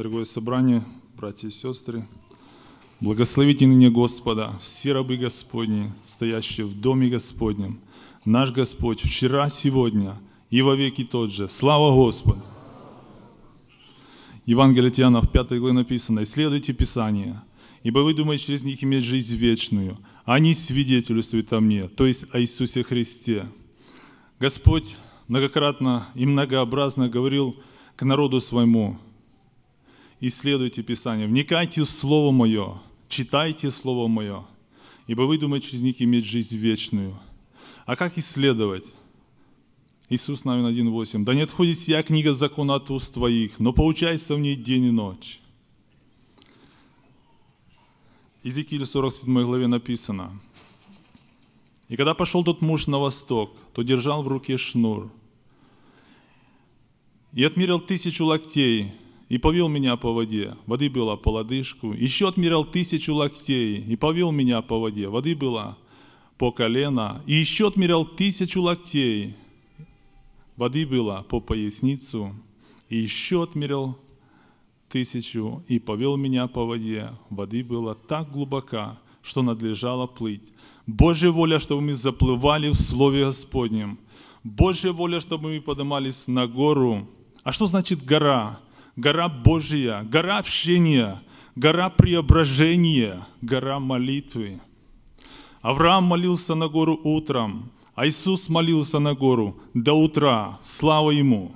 Дорогое собрание, братья и сестры, благословите ныне Господа, все рабы Господни, стоящие в доме Господнем. Наш Господь вчера, сегодня и во веки тот же. Слава Господу! Евангелие Тиана в 5 главе написано, «Исследуйте Писание, ибо вы думаете через них иметь жизнь вечную. Они свидетельствуют о мне, то есть о Иисусе Христе». Господь многократно и многообразно говорил к народу своему, исследуйте Писание, вникайте в Слово Мое, читайте Слово Мое, ибо вы думаете через них иметь жизнь вечную. А как исследовать? Иисус Навин 1.8. «Да не отходит сия книга закона от уст твоих, но поучайся в ней день и ночь». Иезекииле 47 главе написано. «И когда пошел тот муж на восток, то держал в руке шнур, и отмерил тысячу локтей и повел меня по воде. Воды было по лодыжку. Еще отмерял тысячу локтей и повел меня по воде. Воды было по колено. И еще отмерял тысячу локтей. Воды было по поясницу. И еще отмерял тысячу и повел меня по воде. Воды было так глубока, что надлежало плыть. Божья воля, чтобы мы заплывали в Слове Господнем. Божья воля, чтобы мы поднимались на гору. А что значит гора? гора Божья, гора общения, гора преображения, гора молитвы. Авраам молился на гору утром, а Иисус молился на гору до утра. Слава Ему!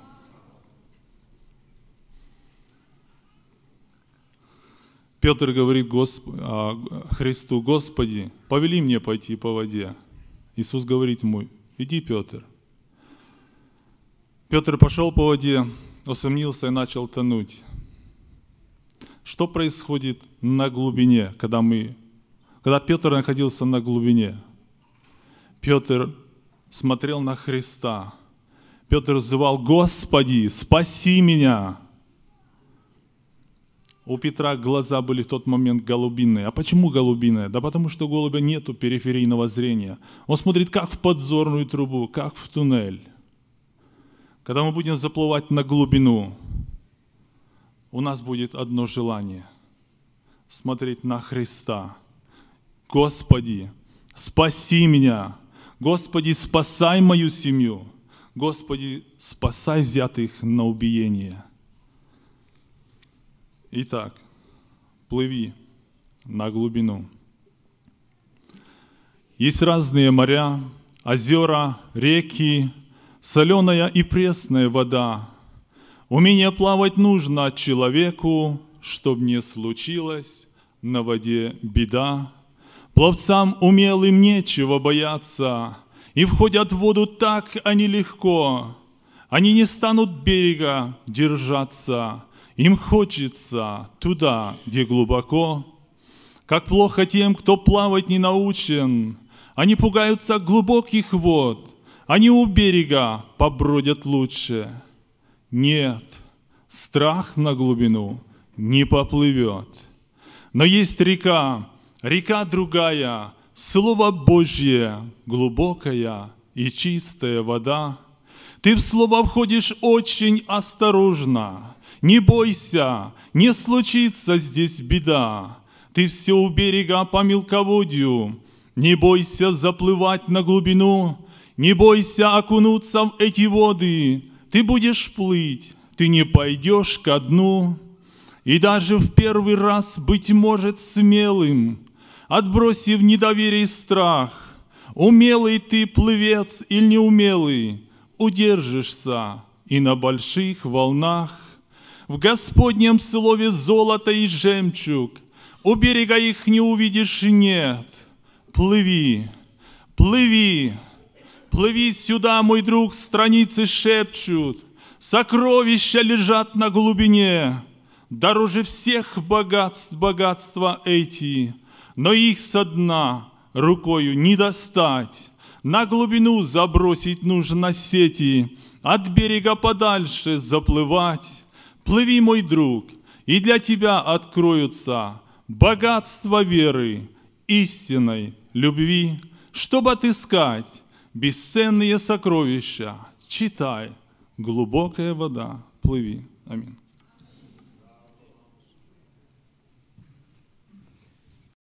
Петр говорит Госп... А, Христу, Господи, повели мне пойти по воде. Иисус говорит ему, иди, Петр. Петр пошел по воде, усомнился и начал тонуть. Что происходит на глубине, когда мы, когда Петр находился на глубине? Петр смотрел на Христа. Петр взывал, Господи, спаси меня. У Петра глаза были в тот момент голубиные. А почему голубиные? Да потому что у голубя нету периферийного зрения. Он смотрит как в подзорную трубу, как в туннель. Когда мы будем заплывать на глубину, у нас будет одно желание – смотреть на Христа. Господи, спаси меня! Господи, спасай мою семью! Господи, спасай взятых на убиение! Итак, плыви на глубину. Есть разные моря, озера, реки, соленая и пресная вода. Умение плавать нужно человеку, чтоб не случилось на воде беда. Пловцам умелым нечего бояться, и входят в воду так они легко. Они не станут берега держаться, им хочется туда, где глубоко. Как плохо тем, кто плавать не научен, они пугаются глубоких вод – они у берега побродят лучше. Нет, страх на глубину не поплывет. Но есть река, река другая, Слово Божье, глубокая и чистая вода. Ты в Слово входишь очень осторожно. Не бойся, не случится здесь беда. Ты все у берега по мелководью. Не бойся заплывать на глубину. Не бойся окунуться в эти воды, ты будешь плыть, ты не пойдешь ко дну. И даже в первый раз, быть может, смелым, отбросив недоверие и страх, умелый ты плывец или неумелый, удержишься и на больших волнах. В Господнем слове золото и жемчуг, у берега их не увидишь, нет. Плыви, плыви, Плыви сюда, мой друг, страницы шепчут, Сокровища лежат на глубине, Дороже всех богатств богатства эти, Но их со дна рукою не достать, На глубину забросить нужно сети, От берега подальше заплывать. Плыви, мой друг, и для тебя откроются Богатство веры, истинной любви, Чтобы отыскать бесценные сокровища, читай, глубокая вода, плыви. Аминь.